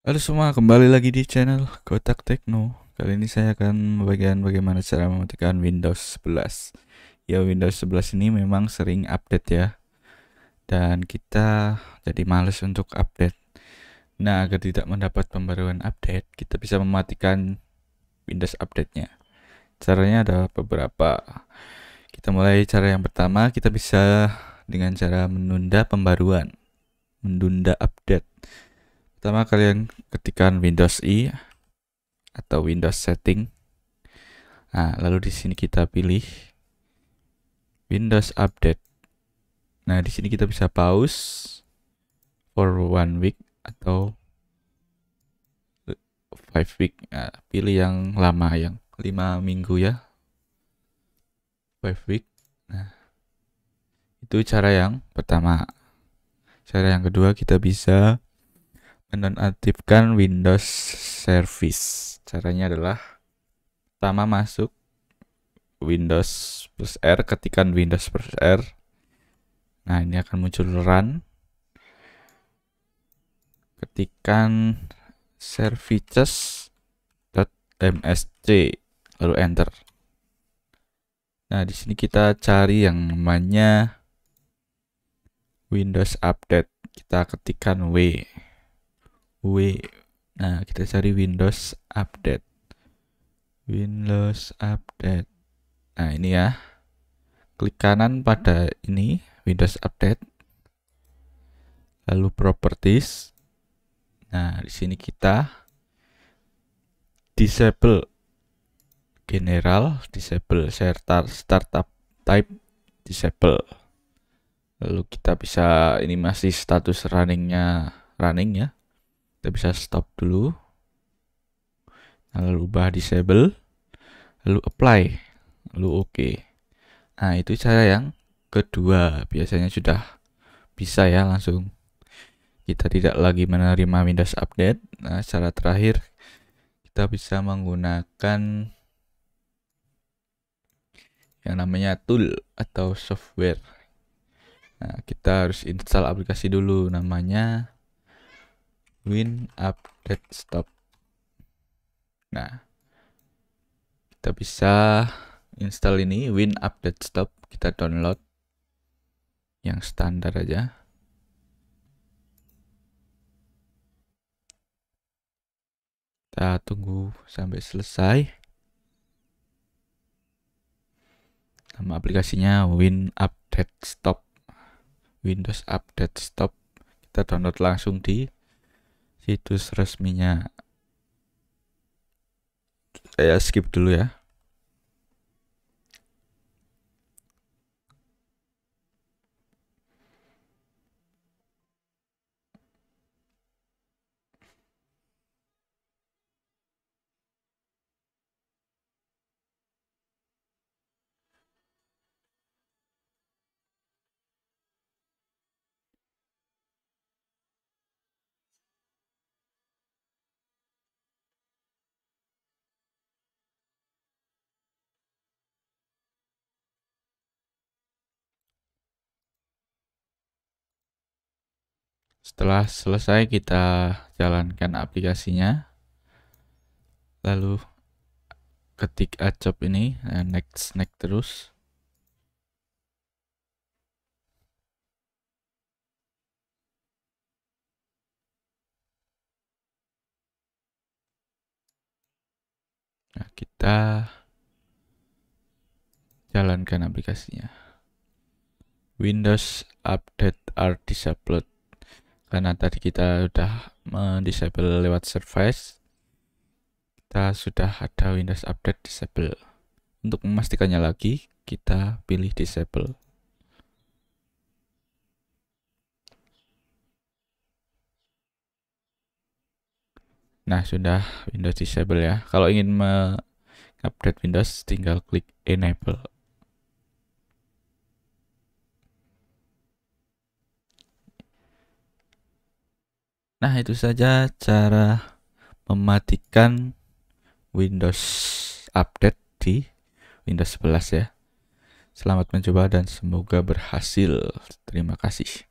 Halo semua, kembali lagi di channel Kotak Tekno. Kali ini saya akan membagikan bagaimana cara mematikan Windows 11. Ya, Windows 11 ini memang sering update ya. Dan kita jadi males untuk update. Nah, agar tidak mendapat pembaruan update, kita bisa mematikan Windows update-nya. Caranya ada beberapa. Kita mulai cara yang pertama, kita bisa dengan cara menunda pembaruan. Menunda update Pertama kalian ketikkan Windows I e atau Windows Setting. Nah, lalu di sini kita pilih Windows Update. Nah, di sini kita bisa pause for one week atau five week. Nah, pilih yang lama yang lima minggu ya. Five week. Nah, itu cara yang pertama. Cara yang kedua kita bisa menonaktifkan Windows Service. Caranya adalah pertama masuk Windows plus R, ketikan Windows plus R. Nah, ini akan muncul run. Ketikan services.msc lalu enter. Nah, di sini kita cari yang namanya Windows Update. Kita ketikkan W. W nah kita cari Windows update Windows update nah ini ya klik kanan pada ini Windows update lalu properties nah di sini kita disable general disable serta startup type disable lalu kita bisa ini masih status runningnya running ya kita bisa stop dulu lalu ubah disable lalu apply lalu oke okay. nah itu cara yang kedua biasanya sudah bisa ya langsung kita tidak lagi menerima Windows Update nah cara terakhir kita bisa menggunakan yang namanya tool atau software. Nah, kita harus install aplikasi dulu namanya win update stop nah kita bisa install ini win update stop kita download yang standar aja kita tunggu sampai selesai nama aplikasinya win update stop Windows Update Stop. Kita download langsung di situs resminya saya skip dulu ya Setelah selesai kita jalankan aplikasinya. Lalu ketik acop ini, eh, next next terus. Nah, kita jalankan aplikasinya. Windows Update are disabled karena tadi kita sudah mendisable lewat service kita sudah ada Windows Update disable untuk memastikannya lagi kita pilih disable nah sudah Windows disable ya kalau ingin mengupdate Windows tinggal klik enable Nah, itu saja cara mematikan Windows Update di Windows 11 ya. Selamat mencoba dan semoga berhasil. Terima kasih.